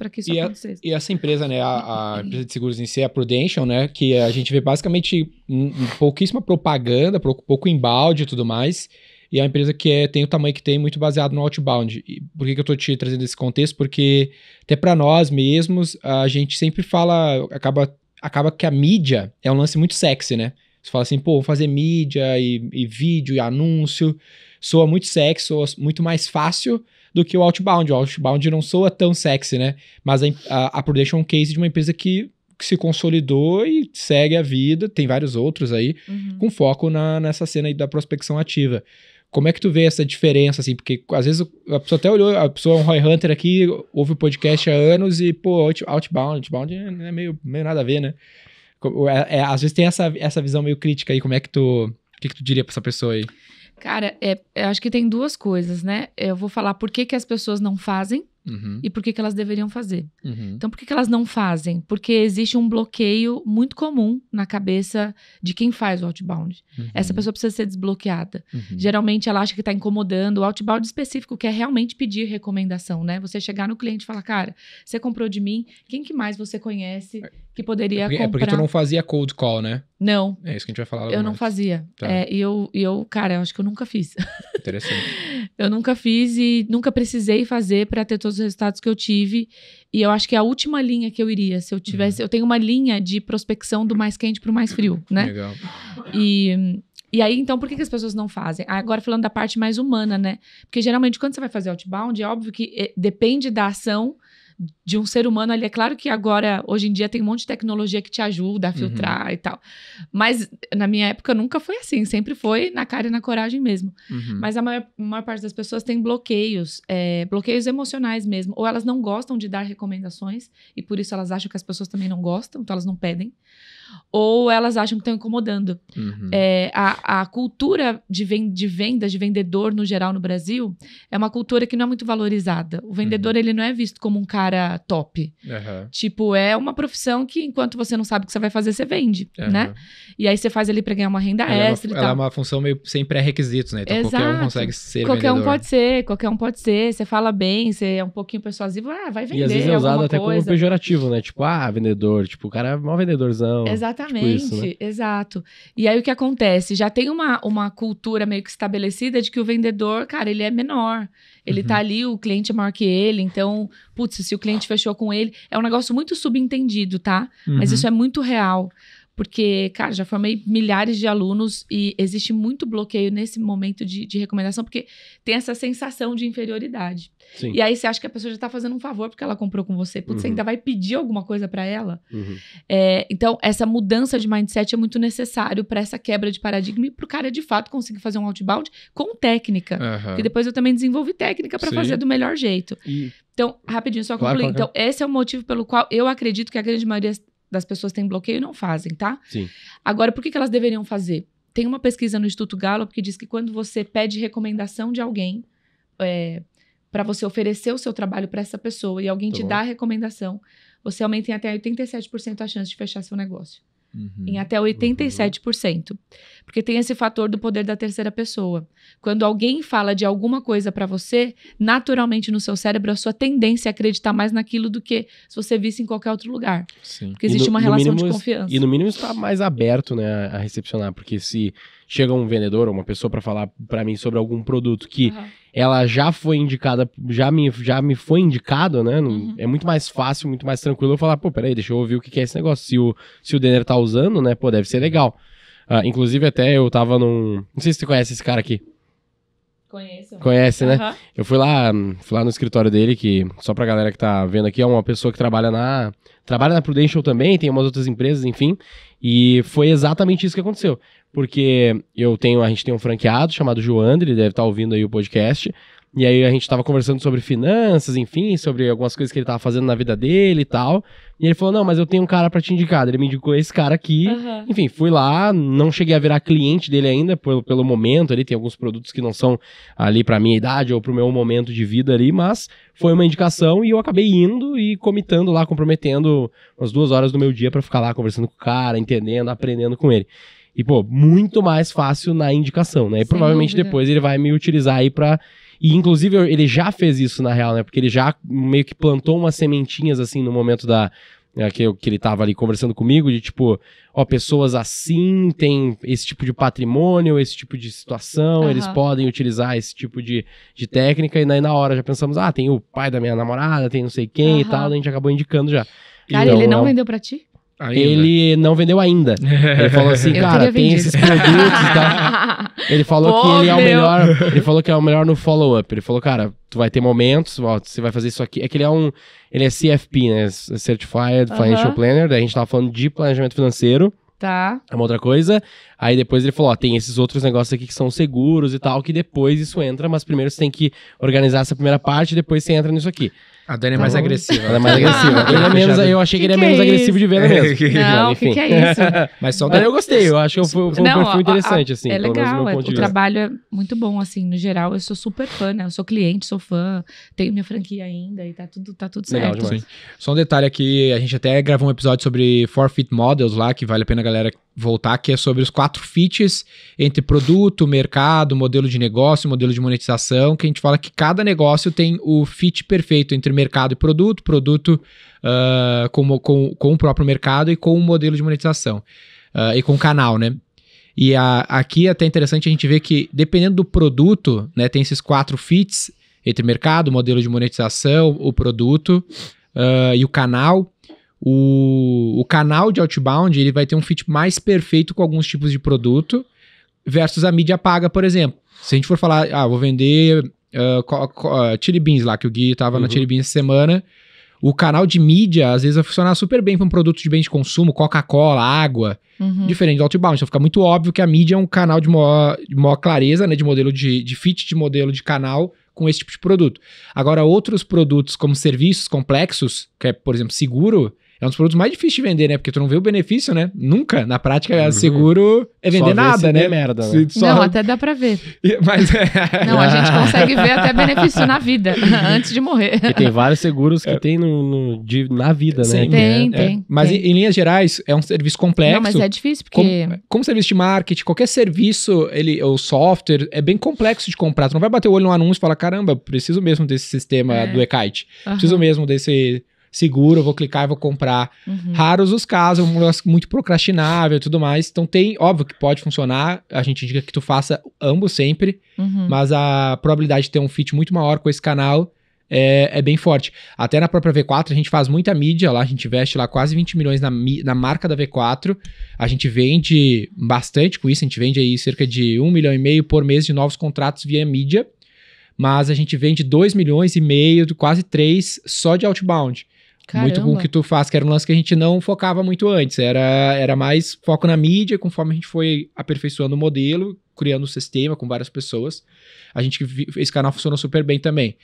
para que isso e acontecesse. A, e essa empresa, né, a, a, uhum. empresa de seguros em si, a Prudential, né, que a gente vê basicamente pouquíssima propaganda, pouco embalde e tudo mais, e é a empresa que é, tem o tamanho que tem, muito baseado no outbound. E por que, que eu estou te trazendo esse contexto? Porque até para nós mesmos, a gente sempre fala, acaba, acaba que a mídia é um lance muito sexy, né? Você fala assim, pô, vou fazer mídia e, e vídeo e anúncio, soa muito sexy, soa muito mais fácil do que o outbound. O outbound não soa tão sexy, né? Mas a, a, a Prudential é um case de uma empresa que, que, se consolidou e segue a vida, tem vários outros aí, uhum. com foco na, nessa cena aí da prospecção ativa. Como é que tu vê essa diferença, assim? Porque às vezes a pessoa até olhou, a pessoa é um Roy Hunter aqui, ouve o podcast há anos e, pô, outbound, outbound é, é meio, meio nada a ver, né? É, é, às vezes tem essa, essa visão meio crítica aí, como é que tu. O que, que tu diria pra essa pessoa aí? Cara, é, eu acho que tem duas coisas, né? Eu vou falar por que, que as pessoas não fazem uhum. e por que, que elas deveriam fazer. Uhum. Então, por que, que elas não fazem? Porque existe um bloqueio muito comum na cabeça de quem faz o outbound. Uhum. Essa pessoa precisa ser desbloqueada. Uhum. Geralmente, ela acha que está incomodando. O outbound específico quer realmente pedir recomendação, né? Você chegar no cliente e falar, cara, você comprou de mim, quem que mais você conhece é, que poderia é porque, comprar? É porque tu não fazia cold call, né? Não. É isso que a gente vai falar. Eu mais. não fazia. Tá. É, e eu, eu, cara, eu acho que eu nunca fiz. Interessante. eu nunca fiz e nunca precisei fazer para ter todos os resultados que eu tive. E eu acho que é a última linha que eu iria. Se eu uhum. tivesse. Uhum. Eu tenho uma linha de prospecção do mais quente para o mais frio, né? Legal. E. E aí, então, por que, que, as pessoas não fazem? Ah, agora, falando da parte mais humana, né? Porque geralmente, quando você vai fazer outbound, é óbvio que eh, depende da ação de um ser humano ali. É claro que agora, hoje em dia, tem um monte de tecnologia que te ajuda a uhum. filtrar uhum. e tal. Mas na minha época nunca foi assim, sempre foi na cara e na coragem mesmo. Uhum. Mas a maior, maior, parte das pessoas tem bloqueios, é, bloqueios emocionais mesmo. Ou elas não gostam de dar recomendações, e por isso elas acham que as pessoas também não gostam, então elas não pedem ou elas acham que estão incomodando. Uhum. É, a, a, cultura de, ven de vendas, de vendedor no geral no Brasil, é uma cultura que não é muito valorizada. O vendedor, uhum. ele não é visto como um cara top. Uhum. Tipo, é uma profissão que enquanto você não sabe o que você vai fazer, você vende, né? E aí você faz ali para ganhar uma renda ela extra é uma, Ela é uma função meio sem pré-requisitos, né? Então Exato. qualquer um consegue ser Qualquer vendedor. um pode ser, qualquer um pode ser. Você fala bem, você é um pouquinho persuasivo, ah, vai vender E às vezes é usado até coisa. como pejorativo, né? Tipo, ah, vendedor, tipo, o cara é mó vendedorzão. Exato. Tipo Exatamente, tipo isso, né? exato. E aí o que acontece? Já tem uma, uma cultura meio que estabelecida de que o vendedor, cara, ele é menor. Ele tá uhum. tá ali, o cliente é maior que ele, então, putz, se o cliente fechou com ele, é um negócio muito subentendido, tá? Uhum. Mas isso é muito real. Porque, cara, já formei milhares de alunos e existe muito bloqueio nesse momento de, de recomendação, porque tem essa sensação de inferioridade. Sim. E aí você acha que a pessoa já está fazendo um favor porque ela comprou com você. Putz, uhum. você ainda vai pedir alguma coisa para ela? Uhum. É, então, essa mudança de mindset é muito necessário para essa quebra de paradigma e para o cara, de fato, conseguir fazer um outbound com técnica. Uhum. Que depois eu também desenvolvi técnica para fazer do melhor jeito. E... Então, rapidinho, só concluir. Claro, claro. Então, esse é o motivo pelo qual eu acredito que a grande maioria das pessoas têm bloqueio e não fazem, tá? Sim. Agora, por que, que elas deveriam fazer? Tem uma pesquisa no Instituto Gallup que diz que quando você pede recomendação de alguém é, para você oferecer o seu trabalho para essa pessoa e alguém tá te bom. dá a recomendação, você aumenta em até 87% a chance de fechar seu negócio. Uhum, em até 87%. Uhum porque tem esse fator do poder da terceira pessoa. Quando alguém fala de alguma coisa para você, naturalmente no seu cérebro a sua tendência é acreditar mais naquilo do que se você visse em qualquer outro lugar. Sim. Porque existe no, uma relação mínimo, de confiança. E no mínimo está mais aberto, né, a, recepcionar, porque se chega um vendedor ou uma pessoa para falar para mim sobre algum produto que uhum. ela já foi indicada, já me, já me foi indicado, né? uhum. É muito mais fácil, muito mais tranquilo eu falar, pô, peraí, deixa eu ouvir o que é esse negócio. Se o, se o Denner tá usando, né, pô, deve ser legal. Ah, inclusive, até eu tava num. Não sei se você conhece esse cara aqui. Conheço. Conhece, né? Uhum. Eu fui lá, hum, fui lá no escritório dele, que só pra galera que tá vendo aqui, é uma pessoa que trabalha na. Trabalha na Prudential também, tem umas outras empresas, enfim. E foi exatamente isso que aconteceu. Porque eu tenho, a gente tem um franqueado chamado Joandre, ele deve estar tá ouvindo aí o podcast. E aí a gente tava conversando sobre finanças, enfim, sobre algumas coisas que ele tava fazendo na vida dele e tal. E ele falou: "Não, mas eu tenho um cara para te indicar". Ele me indicou esse cara aqui. Uhum. Enfim, fui lá, não cheguei a virar cliente dele ainda pelo, pelo momento, ali tem alguns produtos que não são ali para minha idade ou pro meu momento de vida ali, mas foi uma indicação e eu acabei indo e comitando lá, comprometendo umas duas horas do meu dia para ficar lá conversando com o cara, entendendo, aprendendo com ele. E, pô, muito mais fácil na indicação, né? E Sem provavelmente dúvida. depois ele vai me utilizar aí pra e inclusive ele já fez isso na real, né? Porque ele já meio que plantou umas sementinhas assim no momento da né, que, que ele tava ali conversando comigo de tipo, ó, pessoas assim têm esse tipo de patrimônio, esse tipo de situação, uhum. eles podem utilizar esse tipo de, de técnica e na hora já pensamos, ah, tem o pai da minha namorada, tem não sei quem uhum. e tal, a gente acabou indicando já. Cara, então, ele não é vendeu para ti? Ainda. Ele não vendeu ainda. Ele falou assim, cara, tem esses produtos e tal. Ele falou Pô, que ele é o melhor. Ele falou que é o melhor no follow-up. Ele falou, cara, tu vai ter momentos, ó, você vai fazer isso aqui. É que ele é um. Ele é CFP, né? Certified Financial uh -huh. Planner. Daí a gente tava falando de planejamento financeiro. Tá. É uma outra coisa. Aí depois ele falou: ó, tem esses outros negócios aqui que são seguros e tal, que depois isso entra, mas primeiro você tem que organizar essa primeira parte e depois você entra nisso aqui. A Dani é tá mais Então, agressiva. Ela é mais tá agressiva. Ele é menos- eu achei que, Que ele é que menos é agressivo de ver mesmo. Não, o que, enfim. que é isso? Mas só Mas eu gostei, eu acho que foi, foi um a- interessante, assim. é pelo legal, é- de o trabalho é muito bom, assim, no geral. Eu sou super fã, né? Eu sou cliente, sou fã, tenho minha franquia ainda e tá tudo, tá tudo Legal certo. demais. Só um detalhe aqui, a gente até gravou um episódio sobre forfeit models lá, que vale a pena a galera voltar, aqui é sobre os quatro fits entre produto, mercado, modelo de negócio, modelo de monetização, que a gente fala que cada negócio tem o fit perfeito entre mercado e produto, produto uh, com, com, com o próprio mercado e com o modelo de monetização. Uh, e com o canal, né? E a, aqui é até interessante a gente ver que, dependendo do produto, né, tem esses quatro fits entre mercado, modelo de monetização, o produto uh, e o canal. O, o canal de outbound ele vai ter um fit mais perfeito com alguns tipos de produto versus a mídia paga, por exemplo. Se a gente for falar, ah, vou vender uh, co, co, uh, Chili Beans lá, que o Gui tava uhum. na Chili Beans essa semana. O canal de mídia, às vezes, vai funcionar super bem para um produto de bem de consumo, Coca-Cola, água, uhum. diferente do outbound. Então fica muito óbvio que a mídia é um canal de maior, de maior clareza, né? De modelo de, de fit, de modelo de canal com esse tipo de produto. Agora, outros produtos como serviços complexos, que é, por exemplo, seguro, é um dos produtos mais difíceis de vender, né? Porque tu não vê o benefício, né? Nunca. Na prática, uhum. seguro é vender nada, né? Merda, né? Só... Não, até dá pra ver. Mas é... Não, a gente consegue ver até benefício na vida, antes de morrer. E tem vários seguros que é. tem no, no de, na vida, né? Sim, né? Tem, é, é, tem. Mas tem. Em, em, linhas gerais, é um serviço complexo. Não, mas é difícil, porque. Como, como serviço de marketing, qualquer serviço, ele, o software, é bem complexo de comprar. Tu não vai bater o olho no anúncio e falar: caramba, preciso mesmo desse sistema é. do e-kite. Uhum. Preciso mesmo desse seguro, eu vou clicar e vou comprar. Uhum. Raros os casos, é um negócio muito procrastinável e tudo mais. Então tem, óbvio que pode funcionar, a gente indica que tu faça ambos sempre, uhum. mas a probabilidade de ter um fit muito maior com esse canal é, é, bem forte. Até na própria V4 a gente faz muita mídia lá, a gente investe lá quase 20 milhões na, na marca da V4. A gente vende bastante com isso, a gente vende aí cerca de 1 milhão e meio por mês de novos contratos via mídia. Mas a gente vende 2 milhões e meio, quase 3 só de outbound. Caramba. muito com o que tu faz, que era um lance que a gente não focava muito antes. Era, era mais foco na mídia, conforme a gente foi aperfeiçoando o modelo, criando o um sistema com várias pessoas. A gente esse canal funcionou super bem também.